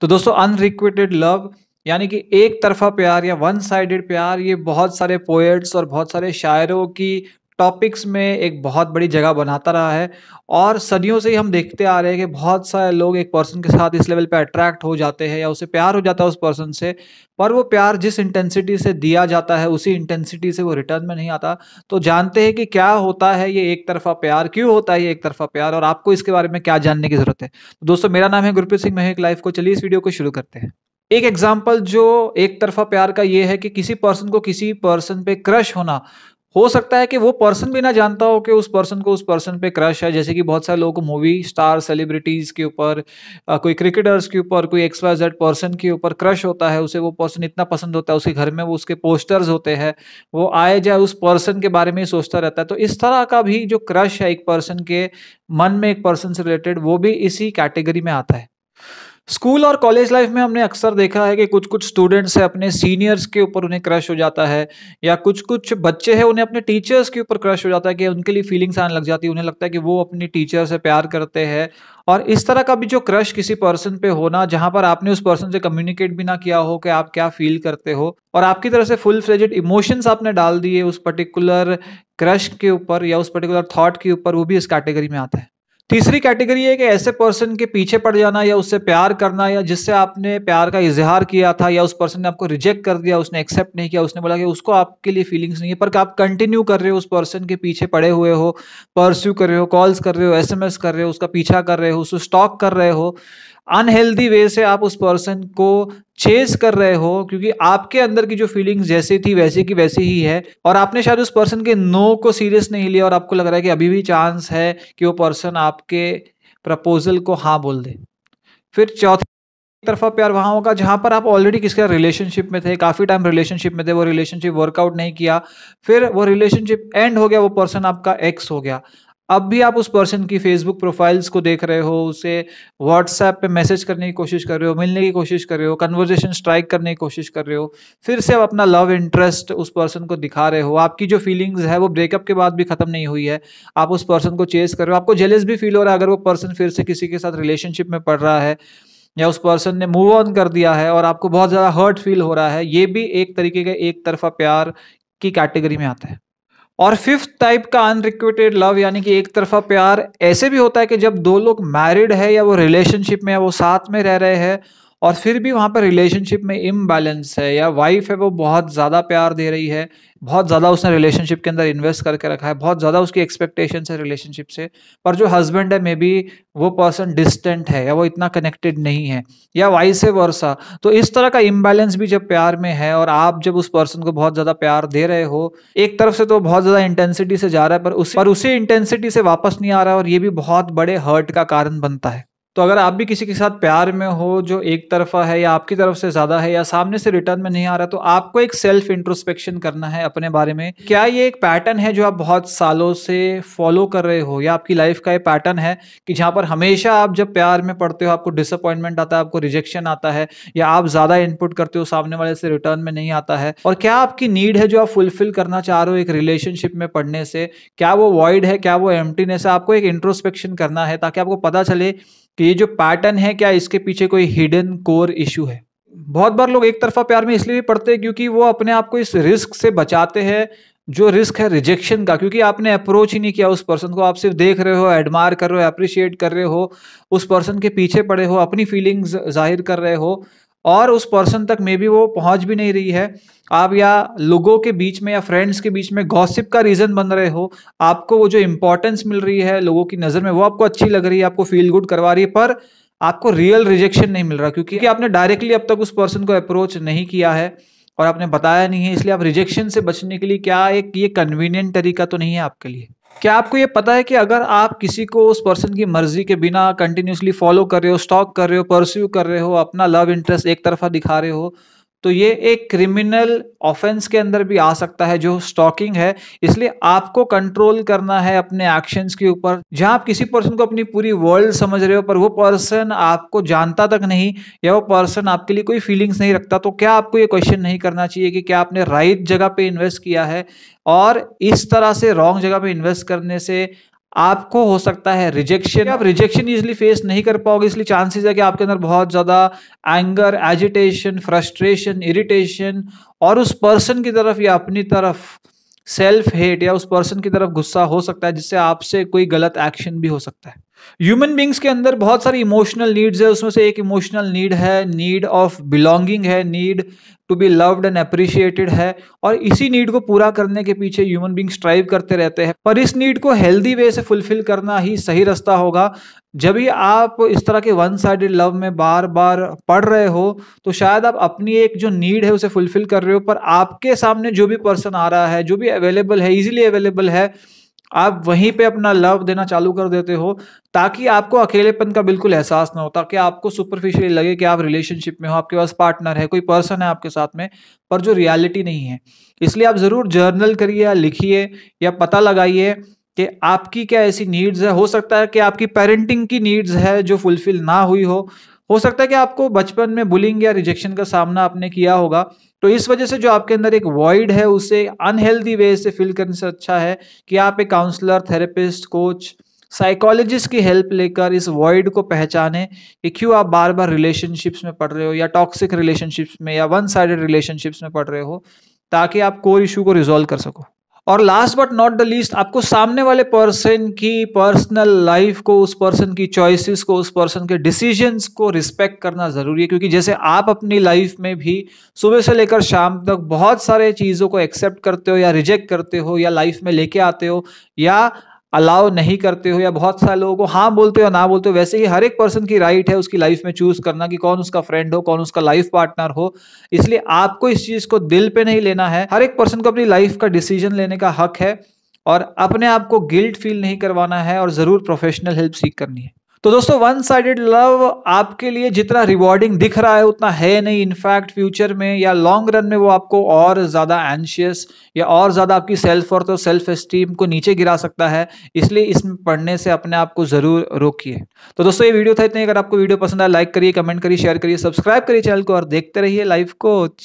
तो दोस्तों unrequited love यानी कि एक तरफा प्यार या वन साइडेड प्यार ये बहुत सारे पोएट्स और बहुत सारे शायरों की टॉपिक्स में एक बहुत बड़ी जगह बनाता रहा है और सदियों से ही हम देखते आ रहे हैं कि बहुत सारे लोग एक पर्सन के साथ इस लेवल पे अट्रैक्ट हो जाते हैं या उसे प्यार हो जाता है उस पर्सन से पर वो प्यार जिस इंटेंसिटी से दिया जाता है उसी इंटेंसिटी से वो रिटर्न में नहीं आता तो जानते हैं कि क्या होता है ये एक तरफा प्यार क्यों होता है ये एक तरफा प्यार और आपको इसके बारे में क्या जानने की ज़रूरत है तो दोस्तों मेरा नाम है गुरप्रीत सिंह महेक लाइफ को चलिए इस वीडियो को शुरू करते हैं एक एग्जाम्पल जो एक तरफा प्यार का ये है कि किसी पर्सन को किसी पर्सन पे क्रश होना हो सकता है कि वो पर्सन भी ना जानता हो कि उस पर्सन को उस पर्सन पे क्रश है जैसे कि बहुत सारे लोग मूवी स्टार सेलिब्रिटीज़ के ऊपर कोई क्रिकेटर्स के ऊपर कोई एक्स वाई जेड पर्सन के ऊपर क्रश होता है उसे वो पर्सन इतना पसंद होता है उसके घर में वो उसके पोस्टर्स होते हैं वो आए जाए उस पर्सन के बारे में सोचता रहता है तो इस तरह का भी जो क्रश है एक पर्सन के मन में एक पर्सन से रिलेटेड वो भी इसी कैटेगरी में आता है स्कूल और कॉलेज लाइफ में हमने अक्सर देखा है कि कुछ कुछ स्टूडेंट्स हैं अपने सीनियर्स के ऊपर उन्हें क्रश हो जाता है या कुछ कुछ बच्चे हैं उन्हें अपने टीचर्स के ऊपर क्रश हो जाता है कि उनके लिए फीलिंग्स आने लग जाती है उन्हें लगता है कि वो अपने टीचर से प्यार करते हैं और इस तरह का भी जो क्रश किसी पर्सन पे होना जहाँ पर आपने उस पर्सन से कम्युनिकेट भी ना किया हो कि आप क्या फील करते हो और आपकी तरह से फुल फ्लेजेड इमोशंस आपने डाल दिए उस पर्टिकुलर क्रश के ऊपर या उस पर्टिकुलर थॉट के ऊपर वो भी इस कैटेगरी में आता है तीसरी कैटेगरी है कि ऐसे पर्सन के पीछे पड़ जाना या उससे प्यार करना या जिससे आपने प्यार का इजहार किया था या उस पर्सन ने आपको रिजेक्ट कर दिया उसने एक्सेप्ट नहीं किया उसने बोला कि उसको आपके लिए फीलिंग्स नहीं है पर आप कंटिन्यू कर रहे हो उस पर्सन के पीछे पड़े हुए हो परस्यू कर रहे हो कॉल्स कर रहे हो एसएमएस कर रहे हो उसका पीछा कर रहे हो उसको स्टॉक कर रहे हो अनहेल्दी वे से आप उस पर्सन को चेस कर रहे हो क्योंकि आपके अंदर की जो फीलिंग्स जैसी थी वैसी की वैसी ही है और आपने शायद उस पर्सन के नो को सीरियस नहीं लिया और आपको लग रहा है कि अभी भी चांस है कि वो पर्सन आपके प्रपोजल को हाँ बोल दे फिर चौथी तरफा प्यार वहाँ होगा जहाँ पर आप ऑलरेडी किसके रिलेशनशिप में थे काफ़ी टाइम रिलेशनशिप में थे वो रिलेशनशिप वर्कआउट नहीं किया फिर वो रिलेशनशिप एंड हो गया वो पर्सन आपका एक्स हो गया अब भी आप उस पर्सन की फेसबुक प्रोफाइल्स को देख रहे हो उसे व्हाट्सएप पे मैसेज करने की कोशिश कर रहे हो मिलने की कोशिश कर रहे हो कन्वर्जेशन स्ट्राइक करने की कोशिश कर रहे हो फिर से आप अपना लव इंटरेस्ट उस पर्सन को दिखा रहे हो आपकी जो फीलिंग्स है वो ब्रेकअप के बाद भी ख़त्म नहीं हुई है आप उस पर्सन को चेस कर रहे हो आपको जेलस भी फील हो रहा है अगर वो पर्सन फिर से किसी के साथ रिलेशनशिप में पड़ रहा है या उस पर्सन ने मूव ऑन कर दिया है और आपको बहुत ज़्यादा हर्ट फील हो रहा है ये भी एक तरीके का एक तरफा प्यार की कैटेगरी में आता है और फिफ्थ टाइप का अनरिक्वेटेड लव यानी कि एक तरफा प्यार ऐसे भी होता है कि जब दो लोग मैरिड है या वो रिलेशनशिप में है वो साथ में रह रहे हैं और फिर भी वहाँ पर रिलेशनशिप में इम्बैलेंस है या वाइफ है वो बहुत ज़्यादा प्यार दे रही है बहुत ज़्यादा उसने रिलेशनशिप के अंदर इन्वेस्ट करके रखा है बहुत ज़्यादा उसकी एक्सपेक्टेशन है रिलेशनशिप से पर जो हस्बैंड है मे बी वो पर्सन डिस्टेंट है या वो इतना कनेक्टेड नहीं है या वाइस है वर्षा तो इस तरह का इम्बैलेंस भी जब प्यार में है और आप जब उस पर्सन को बहुत ज़्यादा प्यार दे रहे हो एक तरफ से तो बहुत ज़्यादा इंटेंसिटी से जा रहा है पर उस पर उसी इंटेंसिटी से वापस नहीं आ रहा और ये भी बहुत बड़े हर्ट का कारण बनता है तो अगर आप भी किसी के साथ प्यार में हो जो एक तरफा है या आपकी तरफ से ज़्यादा है या सामने से रिटर्न में नहीं आ रहा तो आपको एक सेल्फ इंट्रोस्पेक्शन करना है अपने बारे में क्या ये एक पैटर्न है जो आप बहुत सालों से फॉलो कर रहे हो या आपकी लाइफ का एक पैटर्न है कि जहां पर हमेशा आप जब प्यार में पड़ते हो आपको डिसअपॉइंटमेंट आता है आपको रिजेक्शन आता है या आप ज़्यादा इनपुट करते हो सामने वाले से रिटर्न में नहीं आता है और क्या आपकी नीड है जो आप फुलफिल करना चाह रहे हो एक रिलेशनशिप में पढ़ने से क्या वो वॉइड है क्या वो एम्टीनेस है आपको एक इंट्रोस्पेक्शन करना है ताकि आपको पता चले तो ये जो पैटर्न है क्या इसके पीछे कोई हिडन कोर इशू है बहुत बार लोग एक तरफा प्यार में इसलिए भी पढ़ते हैं क्योंकि वो अपने आप को इस रिस्क से बचाते हैं जो रिस्क है रिजेक्शन का क्योंकि आपने अप्रोच ही नहीं किया उस पर्सन को आप सिर्फ देख रहे हो एडमायर कर रहे हो अप्रिशिएट कर रहे हो उस पर्सन के पीछे पड़े हो अपनी फीलिंग्स जाहिर कर रहे हो और उस पर्सन तक मे बी वो पहुंच भी नहीं रही है आप या लोगों के बीच में या फ्रेंड्स के बीच में गॉसिप का रीज़न बन रहे हो आपको वो जो इम्पोर्टेंस मिल रही है लोगों की नज़र में वो आपको अच्छी लग रही है आपको फील गुड करवा रही है पर आपको रियल रिजेक्शन नहीं मिल रहा क्योंकि आपने डायरेक्टली अब तक उस पर्सन को अप्रोच नहीं किया है और आपने बताया नहीं है इसलिए आप रिजेक्शन से बचने के लिए क्या एक ये कन्वीनियंट तरीका तो नहीं है आपके लिए क्या आपको ये पता है कि अगर आप किसी को उस पर्सन की मर्जी के बिना कंटिन्यूसली फॉलो कर रहे हो स्टॉक कर रहे हो परस्यू कर रहे हो अपना लव इंटरेस्ट एक तरफा दिखा रहे हो तो ये एक क्रिमिनल ऑफेंस के अंदर भी आ सकता है जो स्टॉकिंग है इसलिए आपको कंट्रोल करना है अपने एक्शंस के ऊपर जहां आप किसी पर्सन को अपनी पूरी वर्ल्ड समझ रहे हो पर वो पर्सन आपको जानता तक नहीं या वो पर्सन आपके लिए कोई फीलिंग्स नहीं रखता तो क्या आपको ये क्वेश्चन नहीं करना चाहिए कि क्या आपने राइट जगह पे इन्वेस्ट किया है और इस तरह से रॉन्ग जगह पे इन्वेस्ट करने से आपको हो सकता है रिजेक्शन आप रिजेक्शन इजिली फेस नहीं कर पाओगे इसलिए चांसेस है कि आपके अंदर बहुत ज़्यादा एंगर एजिटेशन फ्रस्ट्रेशन इरिटेशन और उस पर्सन की तरफ या अपनी तरफ सेल्फ हेट या उस पर्सन की तरफ गुस्सा हो सकता है जिससे आपसे कोई गलत एक्शन भी हो सकता है ह्यूमन बींग्स के अंदर बहुत सारी इमोशनल नीड्स है उसमें से एक इमोशनल नीड है नीड ऑफ बिलोंगिंग है need to be loved and appreciated है और इसी नीड को पूरा करने के पीछे ह्यूमन बींग्स ट्राइव करते रहते हैं पर इस नीड को हेल्दी वे से फुलफिल करना ही सही रास्ता होगा जब भी आप इस तरह के वन साइडेड लव में बार बार पढ़ रहे हो तो शायद आप अपनी एक जो नीड है उसे फुलफिल कर रहे हो पर आपके सामने जो भी पर्सन आ रहा है जो भी अवेलेबल है इजिली अवेलेबल है आप वहीं पे अपना लव देना चालू कर देते हो ताकि आपको अकेलेपन का बिल्कुल एहसास ना हो ताकि आपको सुपरफिशियली लगे कि आप रिलेशनशिप में हो आपके पास पार्टनर है कोई पर्सन है आपके साथ में पर जो रियलिटी नहीं है इसलिए आप ज़रूर जर्नल करिए या लिखिए या पता लगाइए कि आपकी क्या ऐसी नीड्स है हो सकता है कि आपकी पेरेंटिंग की नीड्स है जो फुलफिल ना हुई हो हो सकता है कि आपको बचपन में बुलिंग या रिजेक्शन का सामना आपने किया होगा तो इस वजह से जो आपके अंदर एक वॉइड है उसे अनहेल्दी वे से फिल करने से अच्छा है कि आप एक काउंसलर थेरेपिस्ट कोच साइकोलॉजिस्ट की हेल्प लेकर इस वर्ड को पहचाने कि क्यों आप बार बार रिलेशनशिप्स में पढ़ रहे हो या टॉक्सिक रिलेशनशिप्स में या वन साइड रिलेशनशिप्स में पढ़ रहे हो ताकि आप कोर इशू को रिजोल्व कर सको और last but not the least आपको सामने वाले पर्सन की पर्सनल लाइफ को उस पर्सन की चॉइसेस को उस पर्सन के डिसीजंस को रिस्पेक्ट करना ज़रूरी है क्योंकि जैसे आप अपनी लाइफ में भी सुबह से लेकर शाम तक बहुत सारे चीज़ों को एक्सेप्ट करते हो या रिजेक्ट करते हो या लाइफ में लेके आते हो या अलाउ नहीं करते हो या बहुत सारे लोगों को हाँ बोलते हो ना बोलते हो वैसे ही हर एक पर्सन की राइट है उसकी लाइफ में चूज करना कि कौन उसका फ्रेंड हो कौन उसका लाइफ पार्टनर हो इसलिए आपको इस चीज को दिल पे नहीं लेना है हर एक पर्सन को अपनी लाइफ का डिसीजन लेने का हक है और अपने आप को गिल्ट फील नहीं करवाना है और जरूर प्रोफेशनल हेल्प सीख करनी है तो दोस्तों वन साइडेड लव आपके लिए जितना रिवॉर्डिंग दिख रहा है उतना है नहीं इनफैक्ट फ्यूचर में या लॉन्ग रन में वो आपको और ज़्यादा एंशियस या और ज़्यादा आपकी सेल्फ और तो सेल्फ एस्टीम को नीचे गिरा सकता है इसलिए इसमें पढ़ने से अपने आप को ज़रूर रोकिए तो दोस्तों ये वीडियो था इतने अगर आपको वीडियो पसंद आया लाइक करिए कमेंट करिए शेयर करिए सब्सक्राइब करिए चैनल को और देखते रहिए लाइफ कोच